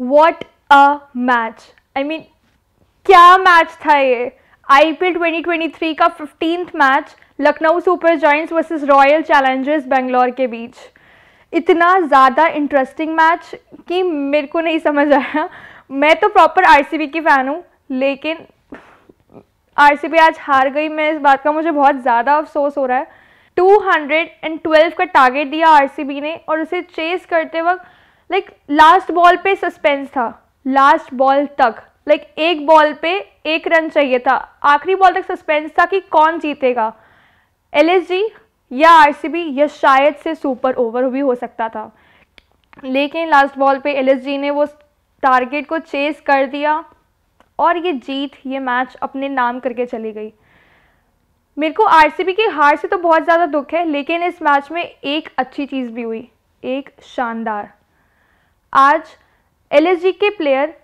what a match I mean क्या match था ये I P L twenty twenty three का fiftieth match Lucknow Super Giants versus Royal Challengers Bangalore के बीच इतना ज़्यादा इंटरेस्टिंग मैच कि मेरे को नहीं समझ आया मैं तो प्रॉपर आर सी बी की फ़ैन हूँ लेकिन आर सी बी आज हार गई मैं इस बात का मुझे बहुत ज़्यादा अफसोस हो रहा है टू हंड्रेड एंड ट्वेल्व का टारगेट दिया आर सी बी ने और उसे चेस करते वक्त लाइक लास्ट बॉल पे सस्पेंस था लास्ट बॉल तक लाइक एक बॉल पे एक रन चाहिए था आखिरी बॉल तक सस्पेंस था कि कौन जीतेगा एल या आर या शायद से सुपर ओवर भी हो सकता था लेकिन लास्ट बॉल पे एल ने वो टारगेट को चेस कर दिया और ये जीत ये मैच अपने नाम करके चली गई मेरे को बी की हार से तो बहुत ज़्यादा दुख है लेकिन इस मैच में एक अच्छी चीज़ भी हुई एक शानदार आज एल के प्लेयर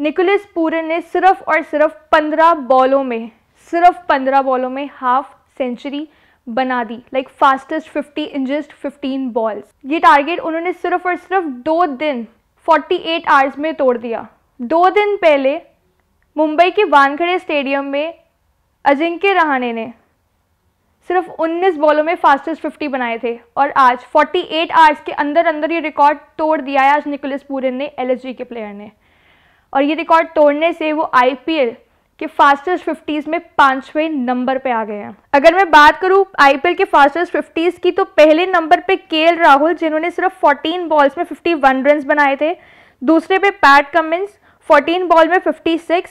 निकोलस पूरन ने सिर्फ और सिर्फ पंद्रह बॉलों में सिर्फ पंद्रह बॉलों में हाफ सेंचुरी बना दी like fastest fifty in just fifteen balls ये टारगेट उन्होंने सिर्फ और सिर्फ दो दिन फोर्टी एट आवर्स में तोड़ दिया दो दिन पहले मुंबई के वानखड़े स्टेडियम में अजिंक्य रहाणे ने सिर्फ 19 बॉलों में फास्टेस्ट 50 बनाए थे और आज 48 आवर्स के अंदर अंदर ये रिकॉर्ड तोड़ दिया है आज निकोलस पूरन ने एल के प्लेयर ने और ये रिकॉर्ड तोड़ने से वो आई के फास्टेस्ट फिफ्टीज़ में पाँचवें नंबर पे आ गए हैं अगर मैं बात करूँ आईपीएल के फास्टेस्ट फिफ्टीज़ की तो पहले नंबर पे केएल राहुल जिन्होंने सिर्फ 14 बॉल्स में 51 वन रन बनाए थे दूसरे पे पैट कमिंस 14 बॉल में 56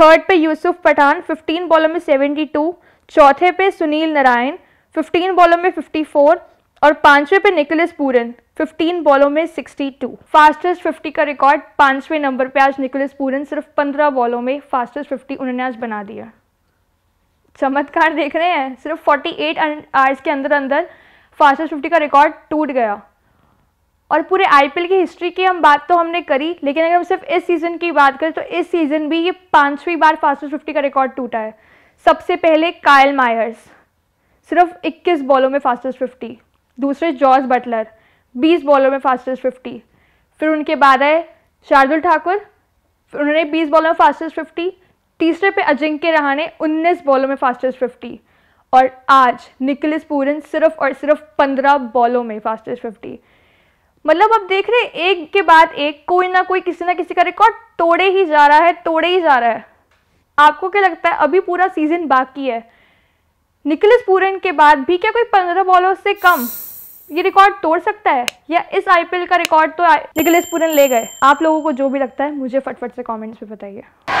थर्ड पे यूसुफ पठान 15 बॉलों में 72 चौथे पे सुनील नारायण 15 बॉलों में 54 और पांचवें पे निकोलस पूरन 15 बॉलों में 62 फास्टेस्ट 50 का रिकॉर्ड पांचवें नंबर पे आज निकोलस पूरन सिर्फ 15 बॉलों में फास्टेस्ट 50 उन्होंने आज बना दिया चमत्कार देख रहे हैं सिर्फ 48 आवर्स के अंदर अंदर फास्टेस्ट 50 का रिकॉर्ड टूट गया और पूरे आईपीएल की हिस्ट्री की हम बात तो हमने करी लेकिन अगर हम सिर्फ इस सीज़न की बात करें तो इस सीज़न भी ये पांचवी बार फास्टेस्ट फिफ्टी का रिकॉर्ड टूटा है सबसे पहले कायल मायर्स सिर्फ 21 बॉलों में फास्टेस्ट 50 दूसरे जॉर्ज बटलर 20 बॉलों में फास्टेस्ट 50 फिर उनके बाद आए शार्दुल ठाकुर उन्होंने 20 बॉलों में फास्टेस्ट 50 तीसरे पे अजिंक्य रहाणे उन्नीस बॉलों में फास्टेस्ट 50 और आज निकलिस पूरन सिर्फ और सिर्फ 15 बॉलों में फास्टेस्ट 50 मतलब आप देख रहे हैं एक के बाद एक कोई ना कोई किसी ना किसी का रिकॉर्ड तोड़े ही जा रहा है तोड़े ही जा रहा है आपको क्या लगता है अभी पूरा सीजन बाकी है निकलिस पूरन के बाद भी क्या कोई पंद्रह बॉलों से कम ये रिकॉर्ड तोड़ सकता है या इस आईपीएल का रिकॉर्ड तो निकलिस पूरन ले गए आप लोगों को जो भी लगता है मुझे फटफट से कमेंट्स में बताइए